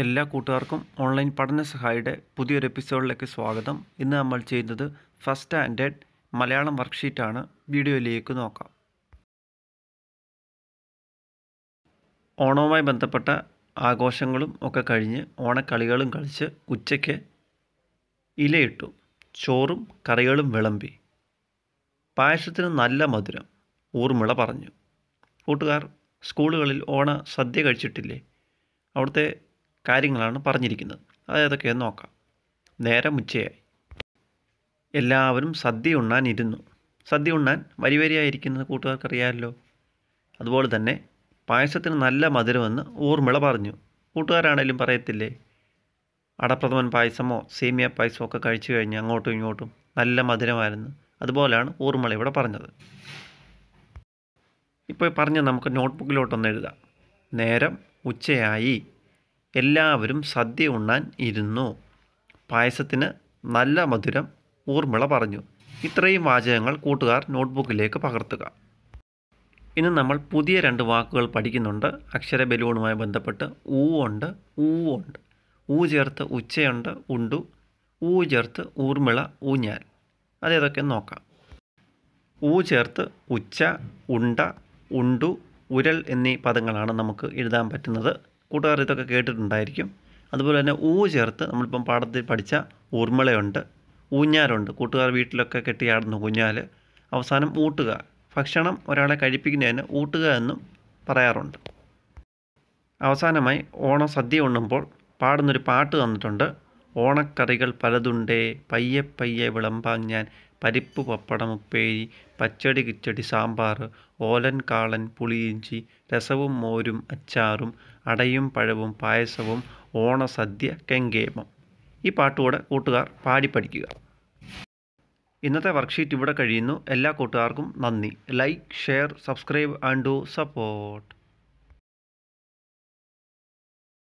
എല്ലാ കൂട്ടുകാർക്കും ഓൺലൈൻ പഠന സഹായിയുടെ പുതിയൊരു എപ്പിസോഡിലേക്ക് സ്വാഗതം ഇന്ന് നമ്മൾ ചെയ്യുന്നത് ഫസ്റ്റ് സ്റ്റാൻഡേർഡ് മലയാളം വർക്ക്ഷീറ്റാണ് വീഡിയോയിലേക്ക് നോക്കാം ഓണവുമായി ബന്ധപ്പെട്ട ആഘോഷങ്ങളും ഒക്കെ കഴിഞ്ഞ് ഓണക്കളികളും കളിച്ച് ഉച്ചയ്ക്ക് ഇലയിട്ടു ചോറും കറികളും വിളമ്പി പായസത്തിന് നല്ല മധുരം ഊർമിള പറഞ്ഞു കൂട്ടുകാർ സ്കൂളുകളിൽ ഓണ സദ്യ കഴിച്ചിട്ടില്ലേ അവിടുത്തെ കാര്യങ്ങളാണ് പറഞ്ഞിരിക്കുന്നത് അതേതൊക്കെയെന്ന് നോക്കാം നേരം ഉച്ചയായി എല്ലാവരും സദ്യ ഉണ്ണാൻ ഇരുന്നു സദ്യ ഉണ്ണാൻ വരി വരിയായിരിക്കുന്നത് കൂട്ടുകാർക്കറിയാമല്ലോ അതുപോലെ തന്നെ പായസത്തിന് നല്ല മധുരമെന്ന് ഊർമിള പറഞ്ഞു കൂട്ടുകാരാണേലും പറയത്തില്ലേ അടപ്രഥമൻ പായസമോ സേമിയ പായസമോ ഒക്കെ കഴിച്ചു കഴിഞ്ഞ് അങ്ങോട്ടും ഇങ്ങോട്ടും നല്ല മധുരമായിരുന്നു അതുപോലെയാണ് ഊർമിള ഇവിടെ പറഞ്ഞത് ഇപ്പോൾ പറഞ്ഞ് നമുക്ക് നോട്ട്ബുക്കിലോട്ടൊന്ന് എഴുതാം നേരം ഉച്ചയായി എല്ലാവരും സദ്യ ഉണ്ണാൻ ഇരുന്നു പായസത്തിന് നല്ല മധുരം ഊർമിള പറഞ്ഞു ഇത്രയും വാചകങ്ങൾ കൂട്ടുകാർ നോട്ട്ബുക്കിലേക്ക് പകർത്തുക ഇന്ന് നമ്മൾ പുതിയ രണ്ട് വാക്കുകൾ പഠിക്കുന്നുണ്ട് അക്ഷര ബലൂണുമായി ബന്ധപ്പെട്ട് ഊ ഉണ്ട് ഊ ഉണ്ട് ഊ ചേർത്ത് ഉച്ചയുണ്ട് ഉണ്ടു ഊ ചേർത്ത് ഊർമിള ഊഞ്ഞാൽ അതേതൊക്കെ നോക്കാം ഊ ചേർത്ത് ഉച്ച ഉണ്ട ഉണ്ടു ഉരൽ എന്നീ പദങ്ങളാണ് നമുക്ക് എഴുതാൻ പറ്റുന്നത് കൂട്ടുകാർ ഇതൊക്കെ കേട്ടിട്ടുണ്ടായിരിക്കും അതുപോലെ തന്നെ ഊ ചേർത്ത് നമ്മളിപ്പം പാടത്തിൽ പഠിച്ച ഉർമ്മളയുണ്ട് ഊഞ്ഞാലുണ്ട് കൂട്ടുകാർ വീട്ടിലൊക്കെ കെട്ടിയാടുന്ന ഊഞ്ഞാൽ അവസാനം ഊട്ടുക ഭക്ഷണം ഒരാളെ കഴിപ്പിക്കുന്നതിന് ഊട്ടുക എന്നും പറയാറുണ്ട് അവസാനമായി ഓണ സദ്യ ഉണ്ണുമ്പോൾ പാടുന്നൊരു പാട്ട് തന്നിട്ടുണ്ട് ഓണക്കറികൾ പലതുണ്ടേ പയ്യെ പയ്യെ വിളമ്പാൻ ഞാൻ പരിപ്പ് പപ്പടം ഉപ്പേരി പച്ചടി കിച്ചടി സാമ്പാർ ഓലൻ കാളൻ പുളിയിഞ്ചി രസവും മോരും അച്ചാറും അടയും പഴവും പായസവും ഓണസദ്യ കെങ്കേമം ഈ പാട്ടുകൂടെ കൂട്ടുകാർ പാടി പഠിക്കുക ഇന്നത്തെ വർക്ക്ഷീറ്റ് ഇവിടെ കഴിയുന്നു എല്ലാ കൂട്ടുകാർക്കും നന്ദി like share subscribe and do support